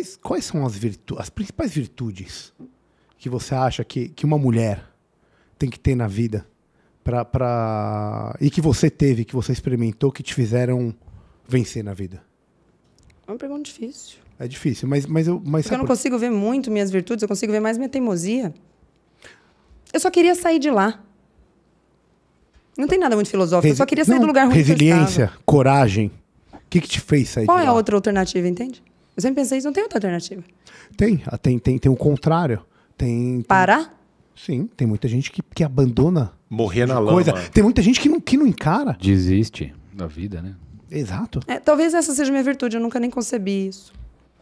quais, quais são as, virtu as principais virtudes que você acha que, que uma mulher tem que ter na vida? para pra... E que você teve, que você experimentou, que te fizeram vencer na vida? É uma pergunta difícil. É difícil, mas, mas eu. Mas Porque eu não por... consigo ver muito minhas virtudes, eu consigo ver mais minha teimosia. Eu só queria sair de lá. Não tem nada muito filosófico, Resi... eu só queria sair não, do lugar ruim. Resiliência, coragem. O que, que te fez sair Qual de é lá? Qual é a outra alternativa, entende? Eu sempre pensei isso, não tem outra alternativa. Tem, ah, tem, tem, tem o contrário. Tem, tem... Parar? Sim, tem muita gente que, que abandona. Morrer na coisa. lama. Tem muita gente que não, que não encara. Desiste da vida, né? Exato. É, talvez essa seja minha virtude, eu nunca nem concebi isso.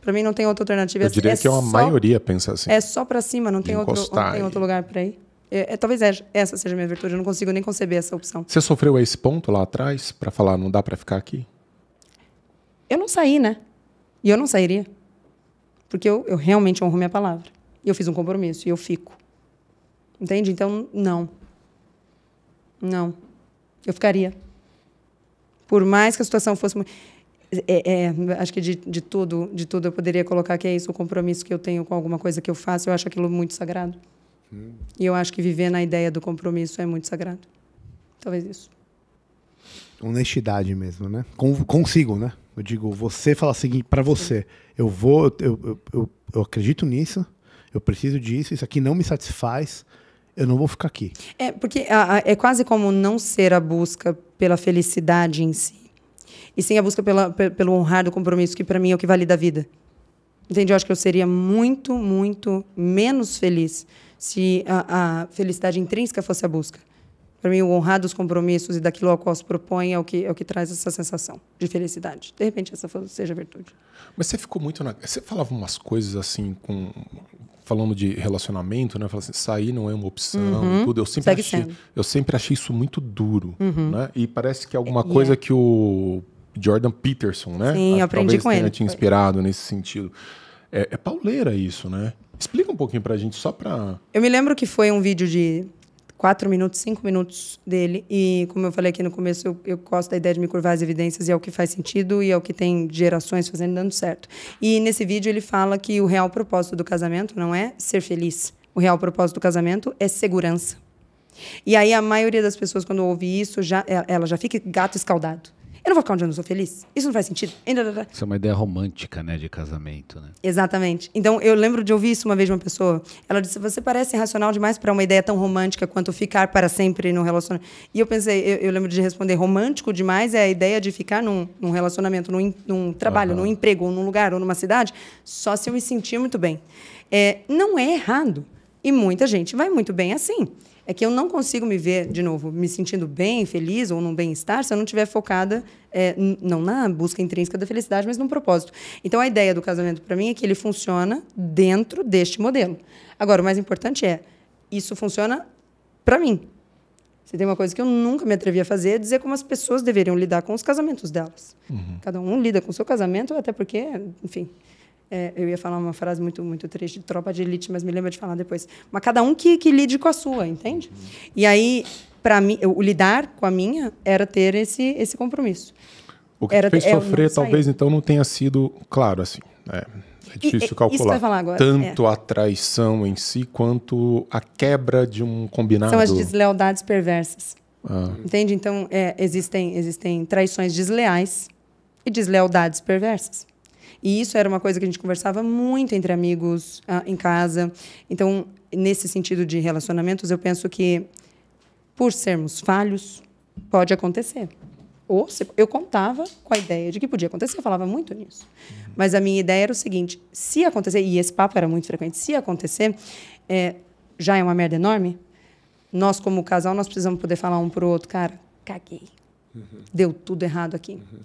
Para mim não tem outra alternativa. Eu diria é que é uma só, maioria pensa assim. É só para cima, não tem, outro, não tem outro lugar para ir. É, é, talvez é, essa seja minha virtude, eu não consigo nem conceber essa opção. Você sofreu a esse ponto lá atrás para falar não dá para ficar aqui? Eu não saí, né? E eu não sairia. Porque eu, eu realmente honro minha palavra. E eu fiz um compromisso e eu fico. Entende? Então, não. Não. Eu ficaria. Por mais que a situação fosse. É, é, acho que de, de, tudo, de tudo eu poderia colocar que é isso o compromisso que eu tenho com alguma coisa que eu faço. Eu acho aquilo muito sagrado. Hum. E eu acho que viver na ideia do compromisso é muito sagrado. Talvez isso honestidade mesmo, né? Com, consigo, né? Eu digo, você fala o seguinte assim, para você: eu vou, eu, eu, eu, eu, acredito nisso, eu preciso disso, isso aqui não me satisfaz, eu não vou ficar aqui. É, porque a, a, é quase como não ser a busca pela felicidade em si, e sim a busca pela, pelo honrar do compromisso, que para mim é o que vale da vida. Entende? Eu acho que eu seria muito, muito menos feliz se a, a felicidade intrínseca fosse a busca. Para mim, o honrar dos compromissos e daquilo ao qual se propõe é o que é o que traz essa sensação de felicidade. De repente, essa seja a virtude. Mas você ficou muito na... Você falava umas coisas assim com falando de relacionamento, né? Falando assim, sair não é uma opção, uhum. tudo. Eu sempre, achei, eu sempre achei isso muito duro, uhum. né? E parece que é alguma é, coisa é. que o Jordan Peterson, né? Sim, ah, aprendi com ele. Tinha inspirado nesse sentido. É, é pauleira isso, né? Explica um pouquinho pra gente, só pra. Eu me lembro que foi um vídeo de quatro minutos, cinco minutos dele. E, como eu falei aqui no começo, eu, eu gosto da ideia de me curvar às evidências e é o que faz sentido e é o que tem gerações fazendo dando certo. E nesse vídeo ele fala que o real propósito do casamento não é ser feliz. O real propósito do casamento é segurança. E aí a maioria das pessoas, quando ouve isso, já, ela já fica gato escaldado. Eu não vou ficar onde eu não sou feliz? Isso não faz sentido? Isso é uma ideia romântica, né, de casamento, né? Exatamente. Então, eu lembro de ouvir isso uma vez de uma pessoa. Ela disse: Você parece irracional demais para uma ideia tão romântica quanto ficar para sempre no relacionamento. E eu pensei, eu, eu, lembro de responder: romântico demais é a ideia de ficar num, num relacionamento, num, num trabalho, uhum. num emprego, ou num lugar, ou numa cidade, só se eu me sentir muito bem. É, não é errado. E muita gente vai muito bem assim. É que eu não consigo me ver, de novo, me sentindo bem, feliz ou num bem-estar se eu não estiver focada, é, não na busca intrínseca da felicidade, mas num propósito. Então, a ideia do casamento para mim é que ele funciona dentro deste modelo. Agora, o mais importante é, isso funciona para mim. você tem uma coisa que eu nunca me atrevi a fazer é dizer como as pessoas deveriam lidar com os casamentos delas. Uhum. Cada um lida com o seu casamento, até porque, enfim, é, eu ia falar uma frase muito muito triste de tropa de elite, mas me lembro de falar depois. Mas cada um que, que lide com a sua, entende? E aí, para mim, o lidar com a minha era ter esse, esse compromisso. O que era, te fez é, sofrer, talvez, então, não tenha sido claro, assim. Né? É, é difícil e, calcular. Agora, Tanto é. a traição em si, quanto a quebra de um combinado. São as deslealdades perversas. Ah. Entende? Então, é, existem, existem traições desleais e deslealdades perversas. E isso era uma coisa que a gente conversava muito entre amigos ah, em casa. Então, nesse sentido de relacionamentos, eu penso que, por sermos falhos, pode acontecer. Ou se, eu contava com a ideia de que podia acontecer, eu falava muito nisso. Uhum. Mas a minha ideia era o seguinte: se acontecer, e esse papo era muito frequente, se acontecer, é, já é uma merda enorme. Nós, como casal, nós precisamos poder falar um pro outro, cara, caguei. Uhum. Deu tudo errado aqui. Uhum.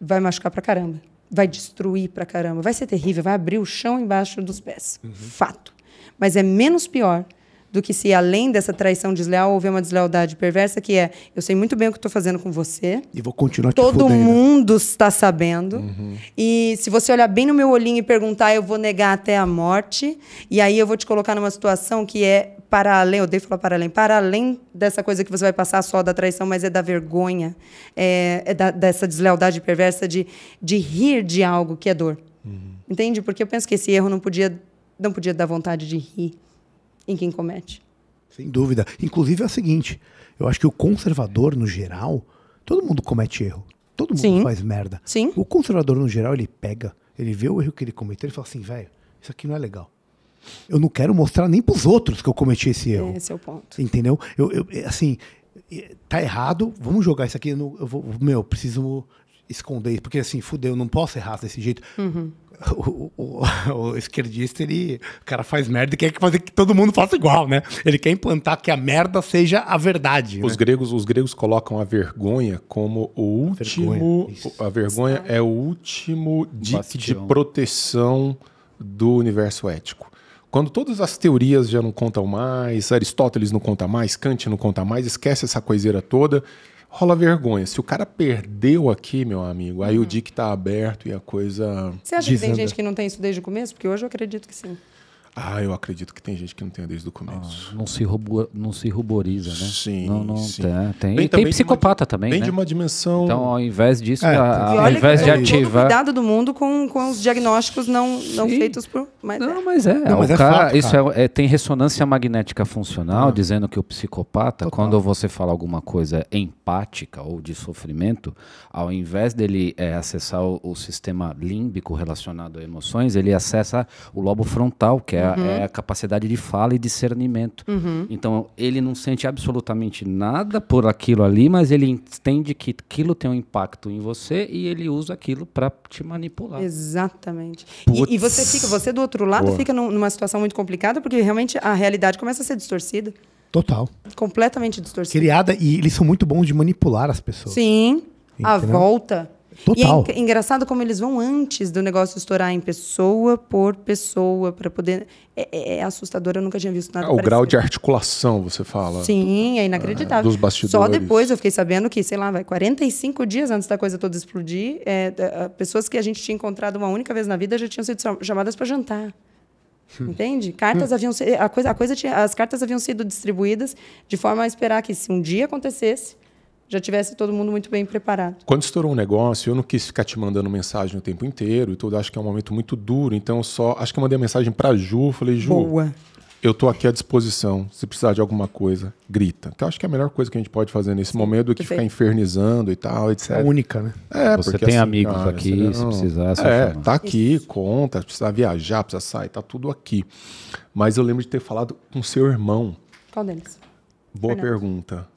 Vai machucar para caramba vai destruir pra caramba, vai ser terrível, vai abrir o chão embaixo dos pés. Uhum. Fato. Mas é menos pior do que se além dessa traição desleal houver uma deslealdade perversa, que é eu sei muito bem o que estou fazendo com você. E vou continuar te Todo fudendo. mundo está sabendo. Uhum. E se você olhar bem no meu olhinho e perguntar, eu vou negar até a morte. E aí eu vou te colocar numa situação que é para além, eu odeio falar para além, para além dessa coisa que você vai passar só da traição, mas é da vergonha, é, é da, dessa deslealdade perversa de, de rir de algo que é dor. Uhum. Entende? Porque eu penso que esse erro não podia, não podia dar vontade de rir em quem comete. Sem dúvida. Inclusive é o seguinte, eu acho que o conservador, no geral, todo mundo comete erro. Todo mundo Sim. faz merda. Sim. O conservador, no geral, ele pega, ele vê o erro que ele cometeu e fala assim, velho, isso aqui não é legal. Eu não quero mostrar nem pros outros que eu cometi esse erro. Esse é o ponto. Entendeu? Eu, eu é, assim, é, tá errado, vamos jogar isso aqui. No, eu vou, meu, preciso esconder isso, porque assim, fudeu, não posso errar desse jeito. Uhum. o, o, o, esquerdista, ele, o cara faz merda e quer fazer que todo mundo faça igual, né? Ele quer implantar que a merda seja a verdade. Os, né? gregos, os gregos colocam a vergonha como o último. A vergonha, a vergonha é o último dique de proteção do universo ético. Quando todas as teorias já não contam mais, Aristóteles não conta mais, Kant não conta mais, esquece essa coiseira toda rola vergonha. Se o cara perdeu aqui, meu amigo, aí uhum. o DIC está aberto e a coisa. Você acha desanda. que tem gente que não tem isso desde o começo? Porque hoje eu acredito que sim. Ah, eu acredito que tem gente que não tem desde o começo. Ah, não, se rubor, não se ruboriza, né? Sim. Não, não sim. Tem, tem, bem, e tem psicopata uma, também. Vem né? de uma dimensão. Então, ao invés disso, é, a, ao invés de ativar. cuidado do mundo com, com os diagnósticos não, não feitos por. Mas é, não, é. mas é. Não, mas é cara, fato, isso é, é, tem ressonância magnética funcional, ah. dizendo que o psicopata, Total. quando você fala alguma coisa empática ou de sofrimento, ao invés dele é, acessar o, o sistema límbico relacionado a emoções, ele acessa o lobo frontal, que é uhum. é a capacidade de fala e discernimento. Uhum. Então, ele não sente absolutamente nada por aquilo ali, mas ele entende que aquilo tem um impacto em você e ele usa aquilo para te manipular. Exatamente. E, e, você fica, você do outro lado Boa. fica numa situação muito complicada, porque realmente a realidade começa a ser distorcida. Total. Completamente distorcida. Criada, e eles são muito bons de manipular as pessoas. Sim. Entendeu? A volta Total. E é engraçado como eles vão antes do negócio estourar em pessoa por pessoa, para poder. É, é, é, assustador, eu nunca tinha visto nada. É, o parecido. grau de articulação, você fala. Sim, é, é inacreditável. É, dos bastidores. Só depois eu fiquei sabendo que, sei lá, vai 45 dias antes da coisa toda explodir, é, pessoas que a gente tinha encontrado uma única vez na vida já tinham sido chamadas para jantar. Hum. Entende? Cartas hum. haviam a coisa, a coisa tinha, as cartas haviam sido distribuídas de forma a esperar que se um dia acontecesse, já tivesse todo mundo muito bem preparado. Quando estourou o um negócio, eu não quis ficar te mandando mensagem o tempo inteiro e tudo. Acho que é um momento muito duro, então só. Acho que eu mandei uma mensagem para Ju, falei, Ju. Boa. Eu tô aqui à disposição. Se precisar de alguma coisa, grita. Que eu acho que é a melhor coisa que a gente pode fazer nesse Sim, momento do que ficar infernizando e tal, etc. É única, né? É, Você porque, tem assim, amigos cara, aqui, não... se precisar, É, é tá aqui, Isso. conta, precisa viajar, precisa sair, tá tudo aqui. Mas eu lembro de ter falado com seu irmão. Qual deles? Boa Fernando. pergunta.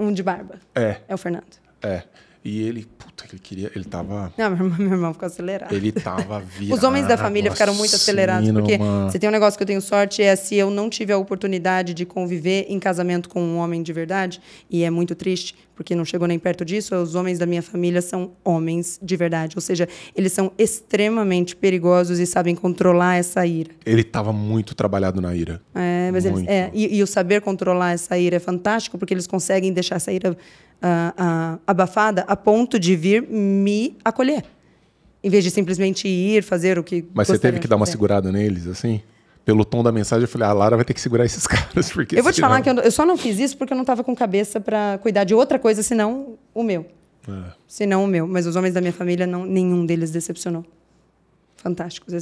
Um de barba. É. É o Fernando. É. E ele Puta, ele queria. Ele tava. Não, meu irmão, meu irmão ficou acelerado. Ele tava virado. Os homens da família ficaram muito assim, acelerados, porque mano. você tem um negócio que eu tenho sorte, é se eu não tive a oportunidade de conviver em casamento com um homem de verdade, e é muito triste, porque não chegou nem perto disso, os homens da minha família são homens de verdade. Ou seja, eles são extremamente perigosos e sabem controlar essa ira. Ele estava muito trabalhado na ira. É, mas muito. eles, é, e, e, o saber controlar essa ira é fantástico, porque eles conseguem deixar essa ira abafada a ponto de vir me acolher. Em vez de simplesmente ir fazer o que. Mas você teve que dar uma segurada neles, assim? Pelo tom da mensagem, eu falei: a ah, Lara vai ter que segurar esses caras. Porque eu vou te falar que eu, só não fiz isso porque eu não estava com cabeça para cuidar de outra coisa senão o meu. É. Senão o meu. Mas os homens da minha família, não, nenhum deles decepcionou fantásticos,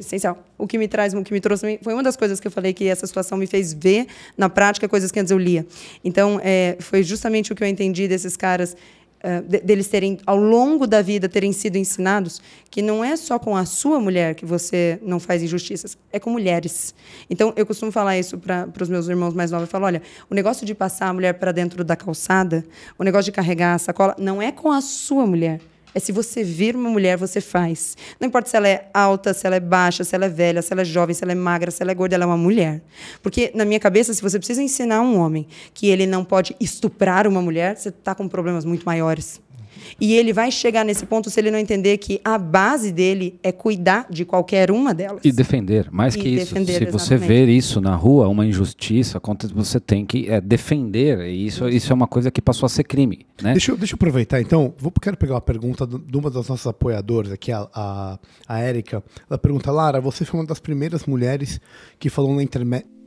essencial. O que me traz, o que me trouxe, foi uma das coisas que eu falei que essa situação me fez ver na prática coisas que antes eu lia. Então, é, foi justamente o que eu entendi desses caras, é, deles terem, ao longo da vida, terem sido ensinados que não é só com a sua mulher que você não faz injustiças, é com mulheres. Então, eu costumo falar isso para os meus irmãos mais novos. Eu falo, olha, o negócio de passar a mulher para dentro da calçada, o negócio de carregar a sacola, não é com a sua mulher é se você vir uma mulher, você faz. Não importa se ela é alta, se ela é baixa, se ela é velha, se ela é jovem, se ela é magra, se ela é gorda, ela é uma mulher. Porque, na minha cabeça, se você precisa ensinar um homem que ele não pode estuprar uma mulher, você está com problemas muito maiores. E ele vai chegar nesse ponto se ele não entender que a base dele é cuidar de qualquer uma delas. E defender. Mais e que isso, se exatamente. você ver isso na rua, uma injustiça, você tem que é, defender. E isso, isso é uma coisa que passou a ser crime. Né? Deixa, eu, deixa eu aproveitar, então. Vou, quero pegar uma pergunta de uma das nossas apoiadoras aqui, a, a, a Érica. Ela pergunta, Lara, você foi uma das primeiras mulheres que falou na internet